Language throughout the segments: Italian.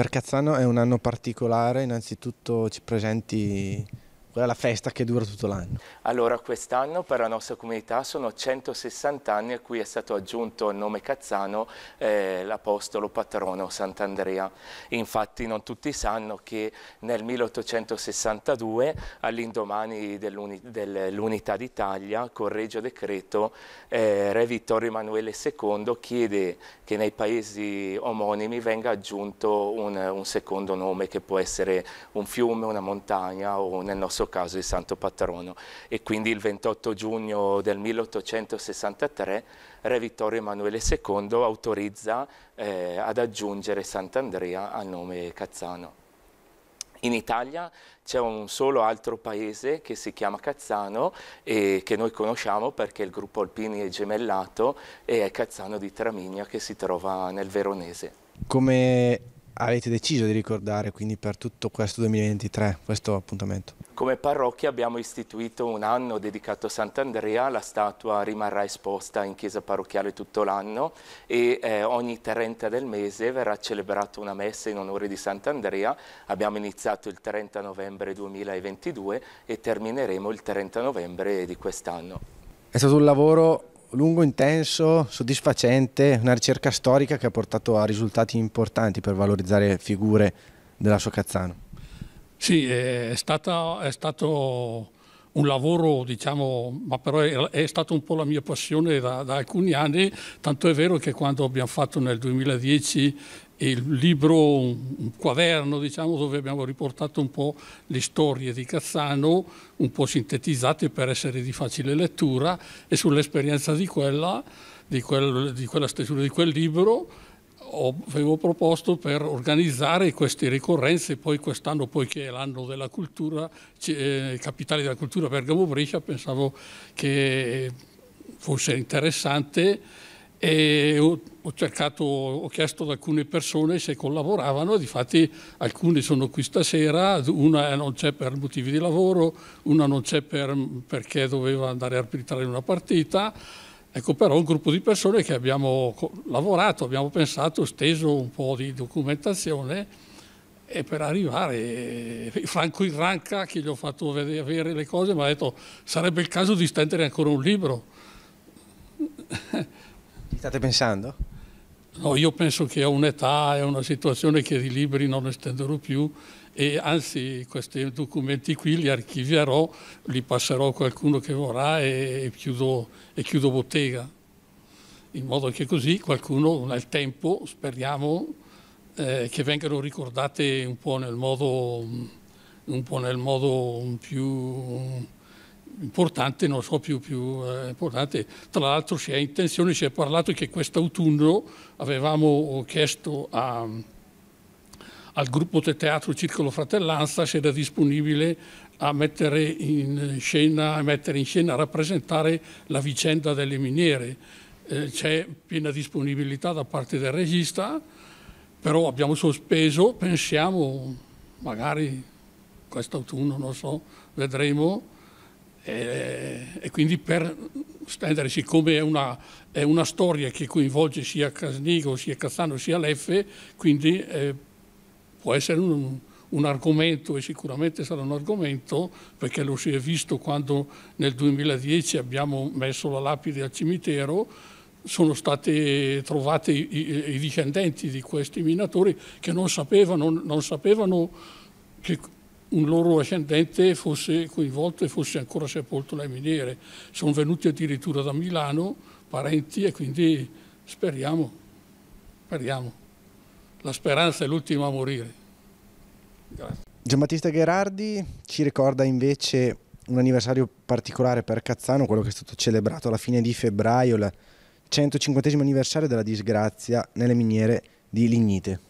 Per Cazzano è un anno particolare, innanzitutto ci presenti qual è la festa che dura tutto l'anno? Allora quest'anno per la nostra comunità sono 160 anni a cui è stato aggiunto il nome Cazzano, eh, l'apostolo patrono Sant'Andrea. Infatti non tutti sanno che nel 1862 all'indomani dell'unità d'Italia con regio Decreto eh, Re Vittorio Emanuele II chiede che nei paesi omonimi venga aggiunto un, un secondo nome che può essere un fiume, una montagna o nel nostro caso il santo patrono. E quindi il 28 giugno del 1863 Re Vittorio Emanuele II autorizza eh, ad aggiungere Sant'Andrea al nome Cazzano. In Italia c'è un solo altro paese che si chiama Cazzano e che noi conosciamo perché il gruppo Alpini è gemellato e è Cazzano di Tramigna che si trova nel Veronese. Come avete deciso di ricordare quindi per tutto questo 2023, questo appuntamento? Come parrocchia abbiamo istituito un anno dedicato a Sant'Andrea, la statua rimarrà esposta in chiesa parrocchiale tutto l'anno e eh, ogni 30 del mese verrà celebrata una messa in onore di Sant'Andrea, abbiamo iniziato il 30 novembre 2022 e termineremo il 30 novembre di quest'anno. È stato un lavoro lungo, intenso, soddisfacente, una ricerca storica che ha portato a risultati importanti per valorizzare figure della sua Cazzano. Sì, è, stata, è stato un lavoro, diciamo, ma però è, è, stata un po' la mia passione da, da, alcuni anni, tanto è vero che quando abbiamo fatto nel 2010 il libro, un quaderno diciamo, dove abbiamo riportato un po' le storie di Cazzano, un po' sintetizzate per essere di facile lettura e sull'esperienza di, quella, di, quel, di quella stesura di quel libro avevo proposto per organizzare queste ricorrenze, poi quest'anno, poiché è l'anno della cultura, eh, capitale della cultura Bergamo-Brescia, pensavo che fosse interessante e ho, cercato, ho chiesto ad alcune persone se collaboravano, difatti alcune sono qui stasera, una non c'è per motivi di lavoro, una non c'è per, perché doveva andare a arbitrare una partita, ecco però un gruppo di persone che abbiamo lavorato, abbiamo pensato, steso un po' di documentazione e per arrivare Franco Irranca che gli ho fatto vedere, vedere le cose mi ha detto sarebbe il caso di stendere ancora un libro State pensando? No, io penso che è un'età, è una situazione che di libri non estenderò più e anzi questi documenti qui li archivierò, li passerò a qualcuno che vorrà e chiudo, e chiudo bottega, in modo che così qualcuno nel tempo, speriamo, eh, che vengano ricordate un po' nel modo, po nel modo più importante, non so più, più eh, importante. Tra l'altro si è intenzione, si è parlato che quest'autunno avevamo chiesto a, al gruppo del teatro Circolo Fratellanza se era disponibile a mettere in scena, a mettere in scena, a rappresentare la vicenda delle miniere. Eh, c'è piena disponibilità da parte del regista, però abbiamo sospeso, pensiamo magari quest'autunno, non so, vedremo e, eh, e quindi per stendere, siccome è una, è una, storia che coinvolge sia Casnigo, sia Cassano, sia Leffe, quindi eh, può essere un, un, argomento e sicuramente sarà un argomento perché lo si è visto quando nel 2010 abbiamo messo la lapide al cimitero, sono state trovate i, i discendenti di questi minatori che non sapevano, non sapevano che un loro ascendente fosse coinvolto e fosse ancora sepolto nelle miniere. Sono venuti addirittura da Milano parenti e quindi speriamo, speriamo. La speranza è l'ultima a morire. Grazie. Giambattista Gherardi ci ricorda invece un anniversario particolare per Cazzano, quello che è stato celebrato alla fine di febbraio, il 150 anniversario della disgrazia nelle miniere di Lignite.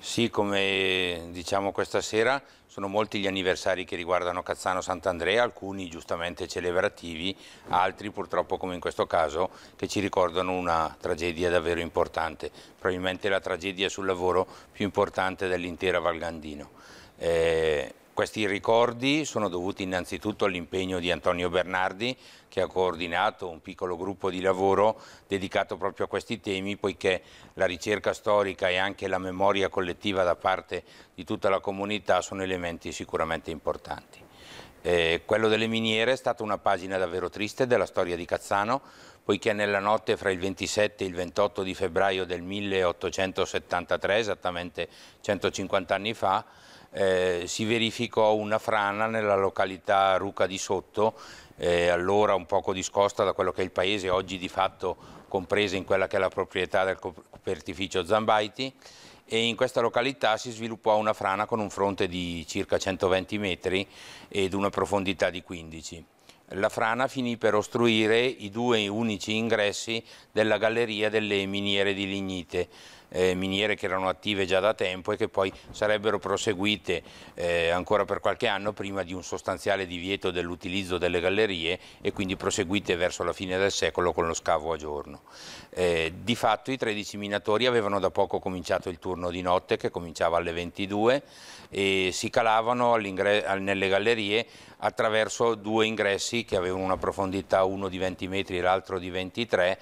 Sì, come diciamo questa sera sono molti gli anniversari che riguardano Cazzano Sant'Andrea, alcuni giustamente celebrativi, altri purtroppo come in questo caso che ci ricordano una tragedia davvero importante, probabilmente la tragedia sul lavoro più importante dell'intera Valgandino. Eh, questi ricordi sono dovuti innanzitutto all'impegno di Antonio Bernardi che ha coordinato un piccolo gruppo di lavoro dedicato proprio a questi temi poiché la ricerca storica e anche la memoria collettiva da parte di tutta la comunità sono elementi sicuramente importanti. Eh, quello delle miniere è stata una pagina davvero triste della storia di Cazzano, poiché nella notte fra il 27 e il 28 di febbraio del 1873, esattamente 150 anni fa, eh, si verificò una frana nella località Ruca di Sotto, eh, allora un poco discosta da quello che è il paese, oggi di fatto compresa in quella che è la proprietà del copertificio Zambaiti e in questa località si sviluppò una frana con un fronte di circa 120 metri ed una profondità di 15. La frana finì per ostruire i due unici ingressi della galleria delle miniere di lignite eh, miniere che erano attive già da tempo e che poi sarebbero proseguite eh, ancora per qualche anno prima di un sostanziale divieto dell'utilizzo delle gallerie e quindi proseguite verso la fine del secolo con lo scavo a giorno. Eh, di fatto i 13 minatori avevano da poco cominciato il turno di notte che cominciava alle 22 e si calavano nelle gallerie attraverso due ingressi che avevano una profondità uno di 20 metri e l'altro di 23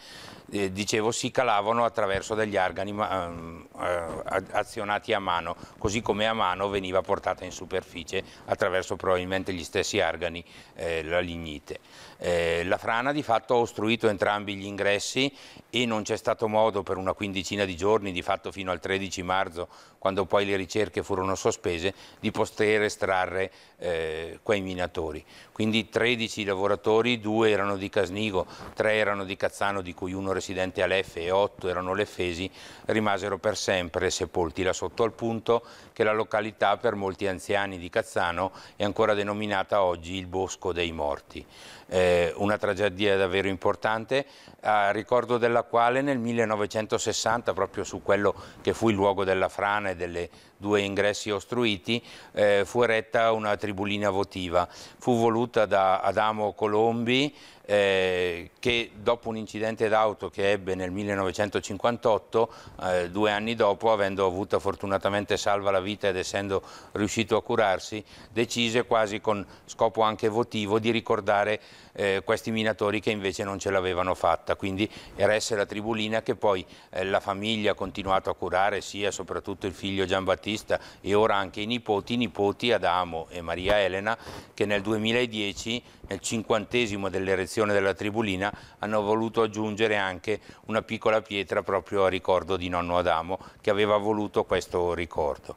eh, dicevo, si calavano attraverso degli organi eh, azionati a mano, così come a mano veniva portata in superficie attraverso probabilmente gli stessi organi eh, la lignite. Eh, la frana di fatto ha ostruito entrambi gli ingressi e non c'è stato modo per una quindicina di giorni, di fatto fino al 13 marzo, quando poi le ricerche furono sospese, di poter estrarre eh, quei minatori. Quindi 13 lavoratori, due erano di Casnigo, tre erano di Cazzano, di cui uno presidente Aleffe e otto erano leffesi, rimasero per sempre sepolti là sotto al punto che la località per molti anziani di Cazzano è ancora denominata oggi il Bosco dei Morti. Eh, una tragedia davvero importante, a ricordo della quale nel 1960, proprio su quello che fu il luogo della frana e delle due ingressi ostruiti, eh, fu eretta una tribulina votiva. Fu voluta da Adamo Colombi eh, che dopo un incidente d'auto che ebbe nel 1958, eh, due anni dopo, avendo avuto fortunatamente salva la vita ed essendo riuscito a curarsi, decise quasi con scopo anche votivo di ricordare eh, questi minatori che invece non ce l'avevano fatta, quindi RS la Tribulina che poi eh, la famiglia ha continuato a curare sia soprattutto il figlio Giambattista e ora anche i nipoti, i nipoti Adamo e Maria Elena che nel 2010 nel cinquantesimo dell'erezione della Tribulina hanno voluto aggiungere anche una piccola pietra proprio a ricordo di nonno Adamo che aveva voluto questo ricordo.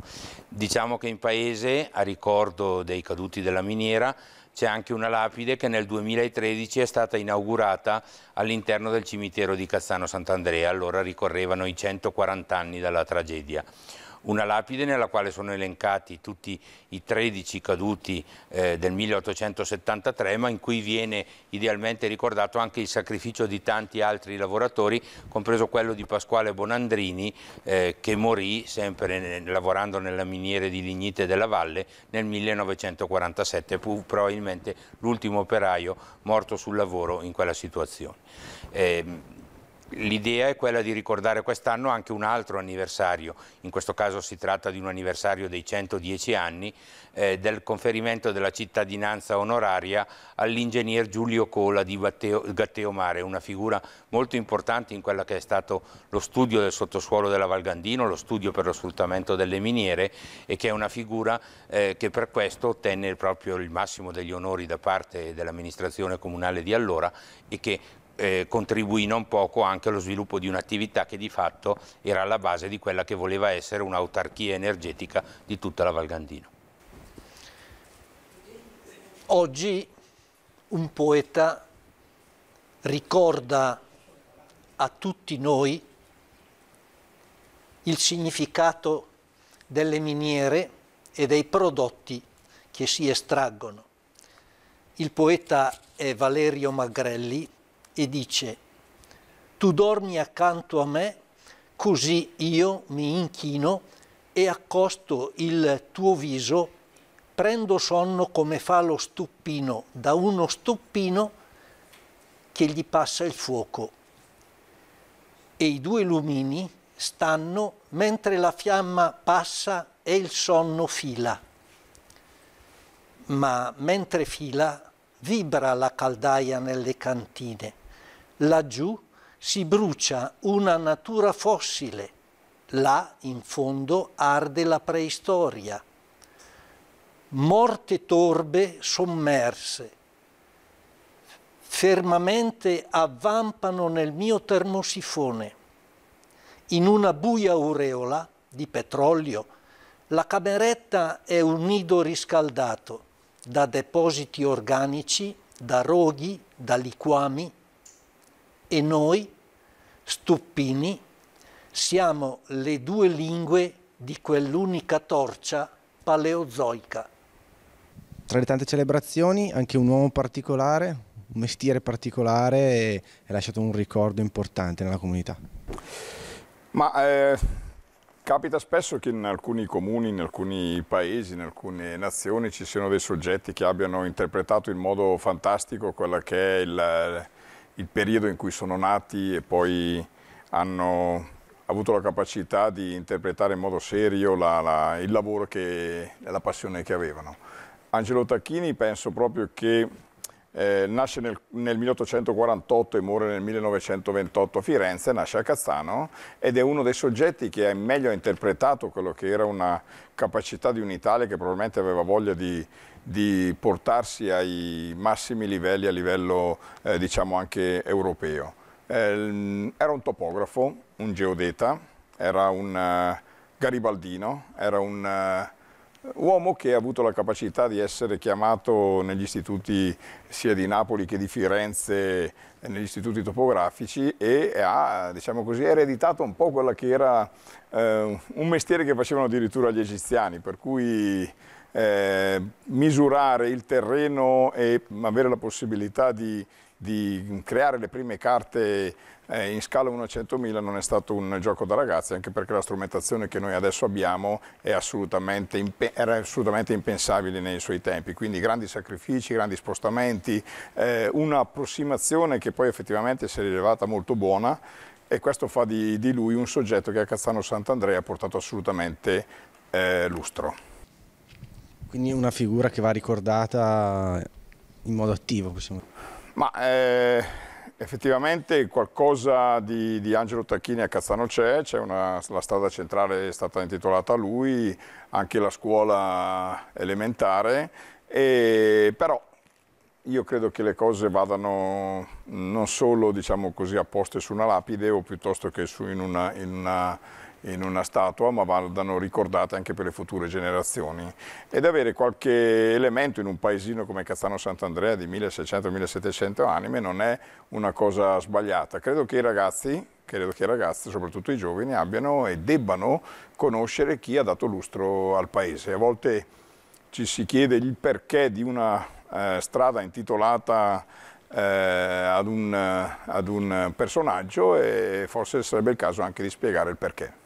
Diciamo che in paese a ricordo dei caduti della miniera c'è anche una lapide che nel 2013 è stata inaugurata all'interno del cimitero di Cassano Sant'Andrea, allora ricorrevano i 140 anni dalla tragedia una lapide nella quale sono elencati tutti i 13 caduti eh, del 1873 ma in cui viene idealmente ricordato anche il sacrificio di tanti altri lavoratori compreso quello di Pasquale Bonandrini eh, che morì sempre nel, lavorando nella miniera di Lignite della Valle nel 1947 fu probabilmente l'ultimo operaio morto sul lavoro in quella situazione. Eh, L'idea è quella di ricordare quest'anno anche un altro anniversario, in questo caso si tratta di un anniversario dei 110 anni eh, del conferimento della cittadinanza onoraria all'ingegner Giulio Cola di Gatteomare, una figura molto importante in quello che è stato lo studio del sottosuolo della Valgandino, lo studio per lo sfruttamento delle miniere e che è una figura eh, che per questo ottenne proprio il massimo degli onori da parte dell'amministrazione comunale di allora e che eh, contribuì non poco anche allo sviluppo di un'attività che di fatto era alla base di quella che voleva essere un'autarchia energetica di tutta la Valgandino. Oggi un poeta ricorda a tutti noi il significato delle miniere e dei prodotti che si estraggono. Il poeta è Valerio Magrelli e dice, tu dormi accanto a me, così io mi inchino e accosto il tuo viso, prendo sonno come fa lo stuppino, da uno stuppino che gli passa il fuoco. E i due lumini stanno mentre la fiamma passa e il sonno fila. Ma mentre fila vibra la caldaia nelle cantine Laggiù si brucia una natura fossile, là in fondo arde la preistoria. Morte torbe sommerse, fermamente avvampano nel mio termosifone. In una buia aureola di petrolio, la cameretta è un nido riscaldato da depositi organici, da roghi, da liquami, e noi, stuppini, siamo le due lingue di quell'unica torcia paleozoica. Tra le tante celebrazioni anche un uomo particolare, un mestiere particolare ha lasciato un ricordo importante nella comunità. Ma eh, capita spesso che in alcuni comuni, in alcuni paesi, in alcune nazioni ci siano dei soggetti che abbiano interpretato in modo fantastico quella che è il il periodo in cui sono nati e poi hanno avuto la capacità di interpretare in modo serio la, la, il lavoro e la passione che avevano. Angelo Tacchini penso proprio che eh, nasce nel, nel, 1848 e muore nel 1928 a Firenze, nasce a Cazzano ed è uno dei soggetti che meglio ha interpretato quello che era una capacità di un'Italia che probabilmente aveva voglia di, di portarsi ai massimi livelli a livello eh, diciamo anche europeo. Eh, era un topografo, un geodeta, era un uh, garibaldino, era un uh, uomo che ha avuto la capacità di essere chiamato negli istituti sia di Napoli che di Firenze, eh, negli istituti topografici e ha diciamo così, ereditato un po' quella che era uh, un mestiere che facevano addirittura gli egiziani, per cui eh, misurare il terreno e avere la possibilità di, di creare le prime carte eh, in scala 1 a 100.000 non è stato un gioco da ragazzi, anche perché la strumentazione che noi adesso abbiamo assolutamente era assolutamente impensabile nei suoi tempi, quindi grandi sacrifici, grandi spostamenti, eh, un'approssimazione che poi effettivamente si è rilevata molto buona e questo fa di, di lui un soggetto che a Cazzano Sant'Andrea ha portato assolutamente eh, lustro. Quindi una figura che va ricordata in modo attivo. Possiamo... Ma eh, effettivamente qualcosa di, di, Angelo Tacchini a Cazzano c'è, la strada centrale è stata intitolata a lui, anche la scuola elementare, e, però io credo che le cose vadano non solo diciamo così, apposte su una lapide o piuttosto che su in una, in una in una statua ma vadano ricordate anche per le future generazioni ed avere qualche elemento in un paesino come Cazzano Sant'Andrea di 1600-1700 anime non è una cosa sbagliata. Credo che i ragazzi credo che i ragazzi, soprattutto i giovani, abbiano e debbano conoscere chi ha dato lustro al paese. A volte ci si chiede il perché di una eh, strada intitolata eh, ad, un, eh, ad un personaggio e forse sarebbe il caso anche di spiegare il perché.